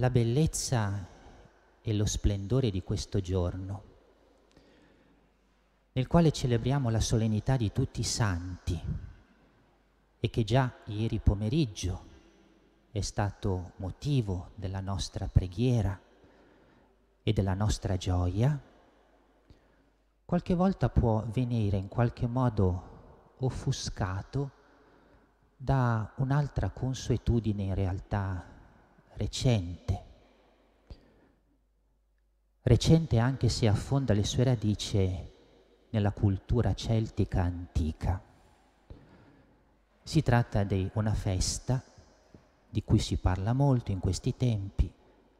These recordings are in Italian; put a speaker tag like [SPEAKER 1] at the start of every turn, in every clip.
[SPEAKER 1] la bellezza e lo splendore di questo giorno, nel quale celebriamo la solennità di tutti i santi e che già ieri pomeriggio è stato motivo della nostra preghiera e della nostra gioia, qualche volta può venire in qualche modo offuscato da un'altra consuetudine in realtà recente, recente anche se affonda le sue radici nella cultura celtica antica. Si tratta di una festa di cui si parla molto in questi tempi,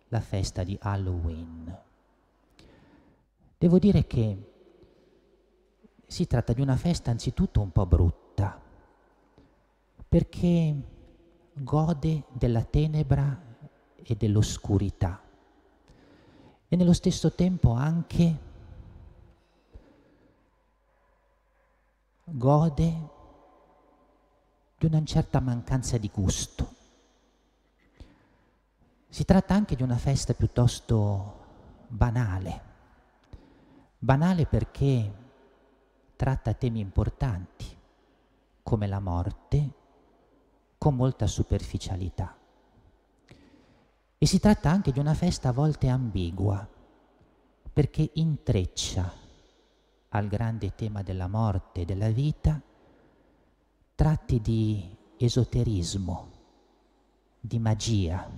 [SPEAKER 1] la festa di Halloween. Devo dire che si tratta di una festa anzitutto un po' brutta, perché gode della tenebra e dell'oscurità e nello stesso tempo anche gode di una certa mancanza di gusto. Si tratta anche di una festa piuttosto banale, banale perché tratta temi importanti come la morte con molta superficialità. E si tratta anche di una festa a volte ambigua, perché intreccia al grande tema della morte e della vita tratti di esoterismo, di magia,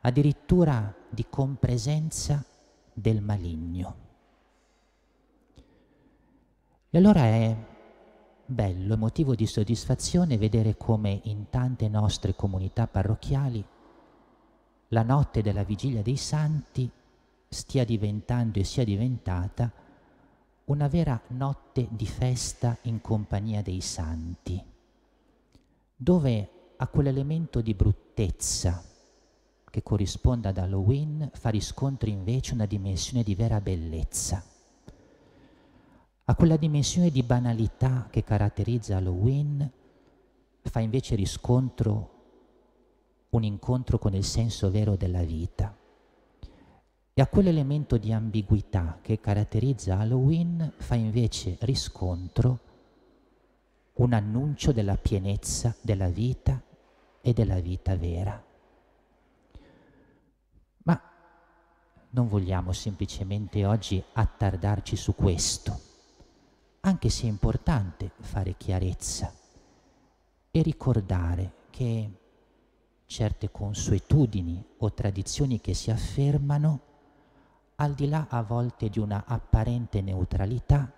[SPEAKER 1] addirittura di compresenza del maligno. E allora è bello, motivo di soddisfazione vedere come in tante nostre comunità parrocchiali la notte della vigilia dei santi stia diventando e sia diventata una vera notte di festa in compagnia dei santi, dove a quell'elemento di bruttezza che corrisponde ad Halloween fa riscontro invece una dimensione di vera bellezza, a quella dimensione di banalità che caratterizza Halloween fa invece riscontro un incontro con il senso vero della vita. E a quell'elemento di ambiguità che caratterizza Halloween fa invece riscontro un annuncio della pienezza della vita e della vita vera. Ma non vogliamo semplicemente oggi attardarci su questo, anche se è importante fare chiarezza e ricordare che certe consuetudini o tradizioni che si affermano, al di là a volte di una apparente neutralità,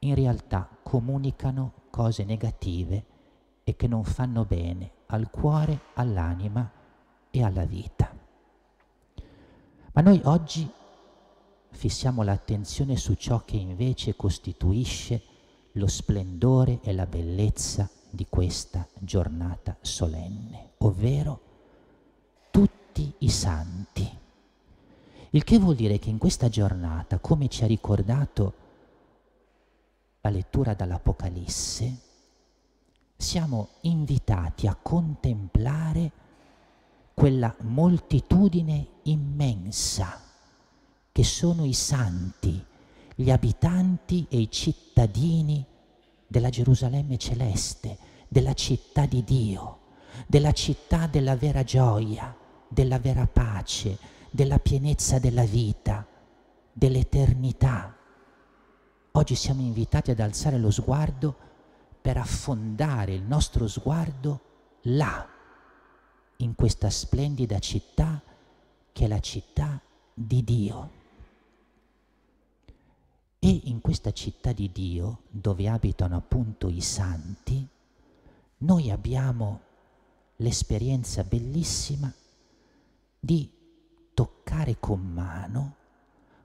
[SPEAKER 1] in realtà comunicano cose negative e che non fanno bene al cuore, all'anima e alla vita. Ma noi oggi fissiamo l'attenzione su ciò che invece costituisce lo splendore e la bellezza di questa giornata solenne, ovvero tutti i santi. Il che vuol dire che in questa giornata, come ci ha ricordato la lettura dall'Apocalisse, siamo invitati a contemplare quella moltitudine immensa che sono i santi, gli abitanti e i cittadini della Gerusalemme celeste, della città di Dio, della città della vera gioia, della vera pace, della pienezza della vita, dell'eternità. Oggi siamo invitati ad alzare lo sguardo per affondare il nostro sguardo là, in questa splendida città che è la città di Dio. E in questa città di Dio, dove abitano appunto i santi, noi abbiamo l'esperienza bellissima di toccare con mano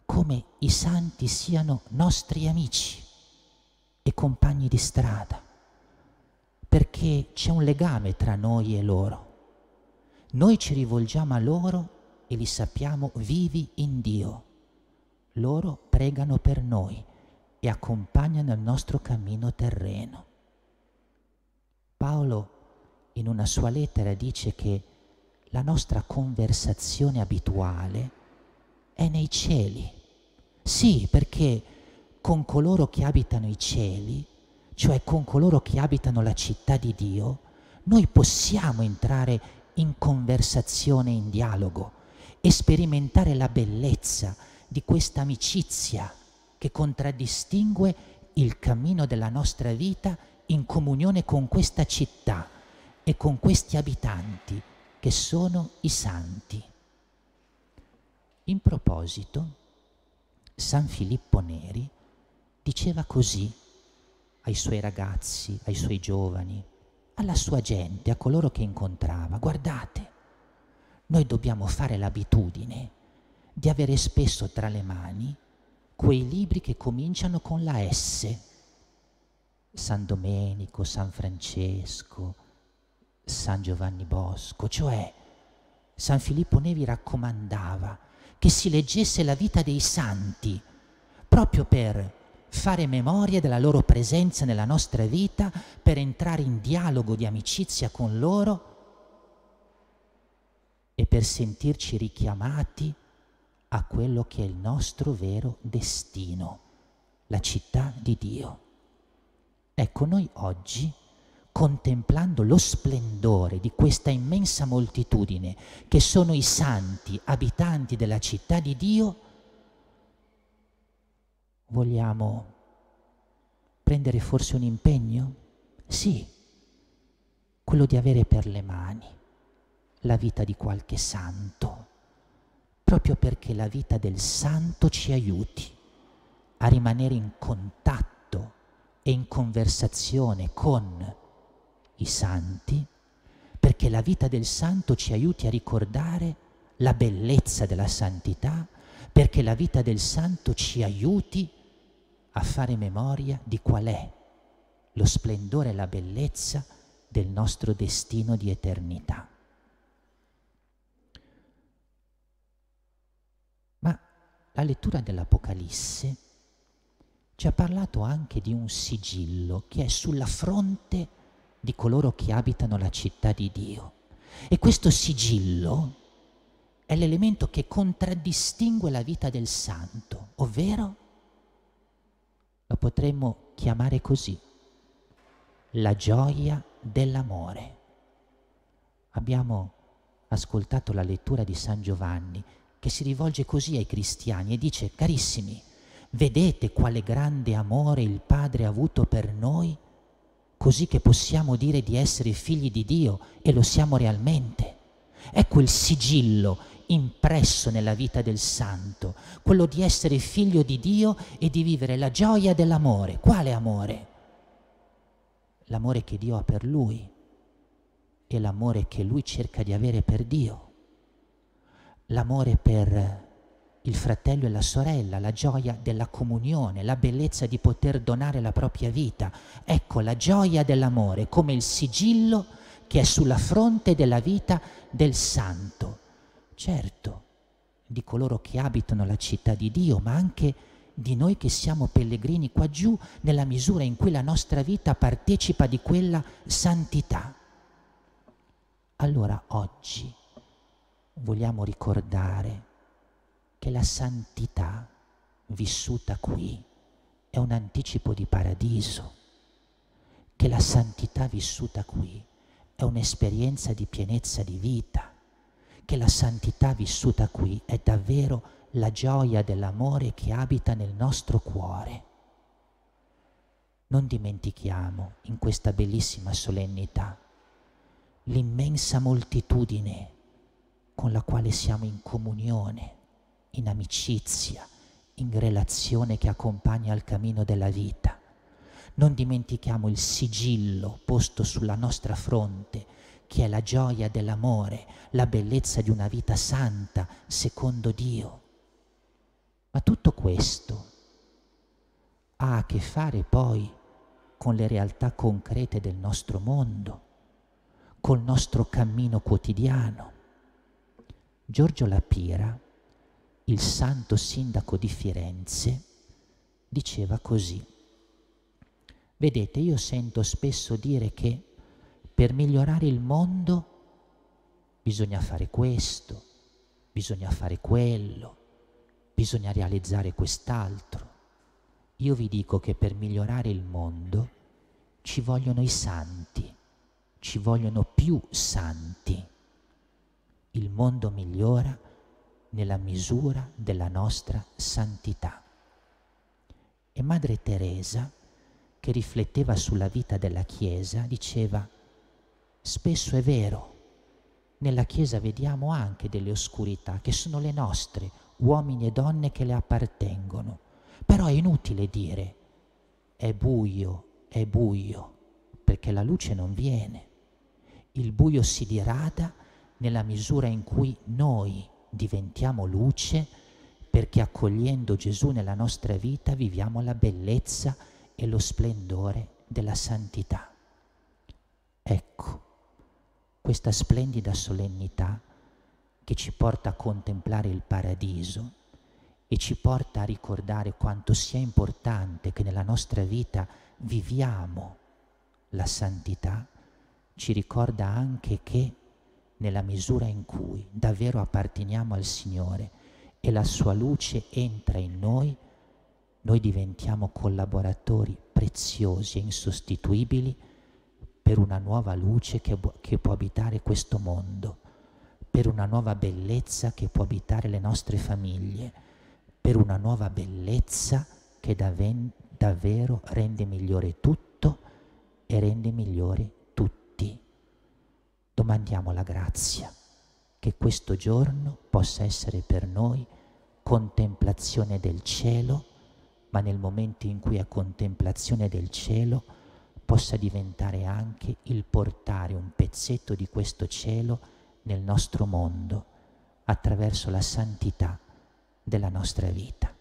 [SPEAKER 1] come i santi siano nostri amici e compagni di strada, perché c'è un legame tra noi e loro. Noi ci rivolgiamo a loro e li sappiamo vivi in Dio loro pregano per noi e accompagnano il nostro cammino terreno. Paolo in una sua lettera dice che la nostra conversazione abituale è nei cieli. Sì, perché con coloro che abitano i cieli, cioè con coloro che abitano la città di Dio, noi possiamo entrare in conversazione, in dialogo e sperimentare la bellezza di questa amicizia che contraddistingue il cammino della nostra vita in comunione con questa città e con questi abitanti che sono i santi. In proposito, San Filippo Neri diceva così ai suoi ragazzi, ai suoi giovani, alla sua gente, a coloro che incontrava, guardate, noi dobbiamo fare l'abitudine di avere spesso tra le mani quei libri che cominciano con la S. San Domenico, San Francesco, San Giovanni Bosco, cioè San Filippo Nevi raccomandava che si leggesse la vita dei santi proprio per fare memoria della loro presenza nella nostra vita, per entrare in dialogo di amicizia con loro e per sentirci richiamati a quello che è il nostro vero destino, la città di Dio. Ecco, noi oggi, contemplando lo splendore di questa immensa moltitudine che sono i santi abitanti della città di Dio, vogliamo prendere forse un impegno? Sì, quello di avere per le mani la vita di qualche santo proprio perché la vita del santo ci aiuti a rimanere in contatto e in conversazione con i santi, perché la vita del santo ci aiuti a ricordare la bellezza della santità, perché la vita del santo ci aiuti a fare memoria di qual è lo splendore e la bellezza del nostro destino di eternità. la lettura dell'Apocalisse ci ha parlato anche di un sigillo che è sulla fronte di coloro che abitano la città di Dio. E questo sigillo è l'elemento che contraddistingue la vita del santo, ovvero lo potremmo chiamare così, la gioia dell'amore. Abbiamo ascoltato la lettura di San Giovanni, che si rivolge così ai cristiani e dice, carissimi, vedete quale grande amore il Padre ha avuto per noi, così che possiamo dire di essere figli di Dio e lo siamo realmente. Ecco il sigillo impresso nella vita del santo, quello di essere figlio di Dio e di vivere la gioia dell'amore. Quale amore? L'amore che Dio ha per lui e l'amore che lui cerca di avere per Dio l'amore per il fratello e la sorella, la gioia della comunione, la bellezza di poter donare la propria vita. Ecco la gioia dell'amore come il sigillo che è sulla fronte della vita del santo, certo, di coloro che abitano la città di Dio, ma anche di noi che siamo pellegrini qua giù, nella misura in cui la nostra vita partecipa di quella santità. Allora oggi vogliamo ricordare che la santità vissuta qui è un anticipo di paradiso, che la santità vissuta qui è un'esperienza di pienezza di vita, che la santità vissuta qui è davvero la gioia dell'amore che abita nel nostro cuore. Non dimentichiamo in questa bellissima solennità l'immensa moltitudine con la quale siamo in comunione, in amicizia, in relazione che accompagna il cammino della vita. Non dimentichiamo il sigillo posto sulla nostra fronte, che è la gioia dell'amore, la bellezza di una vita santa secondo Dio. Ma tutto questo ha a che fare poi con le realtà concrete del nostro mondo, col nostro cammino quotidiano. Giorgio Lapira, il santo sindaco di Firenze, diceva così. Vedete, io sento spesso dire che per migliorare il mondo bisogna fare questo, bisogna fare quello, bisogna realizzare quest'altro. Io vi dico che per migliorare il mondo ci vogliono i santi, ci vogliono più santi il mondo migliora nella misura della nostra santità. E Madre Teresa, che rifletteva sulla vita della Chiesa, diceva, spesso è vero, nella Chiesa vediamo anche delle oscurità che sono le nostre, uomini e donne che le appartengono, però è inutile dire, è buio, è buio, perché la luce non viene, il buio si dirada nella misura in cui noi diventiamo luce perché accogliendo Gesù nella nostra vita viviamo la bellezza e lo splendore della santità. Ecco questa splendida solennità che ci porta a contemplare il paradiso e ci porta a ricordare quanto sia importante che nella nostra vita viviamo la santità, ci ricorda anche che nella misura in cui davvero apparteniamo al Signore e la sua luce entra in noi, noi diventiamo collaboratori preziosi e insostituibili per una nuova luce che, che, può abitare questo mondo, per una nuova bellezza che può abitare le nostre famiglie, per una nuova bellezza che davvero rende migliore tutto e rende migliori domandiamo la grazia che questo giorno possa essere per noi contemplazione del cielo, ma nel momento in cui è contemplazione del cielo possa diventare anche il portare un pezzetto di questo cielo nel nostro mondo attraverso la santità della nostra vita.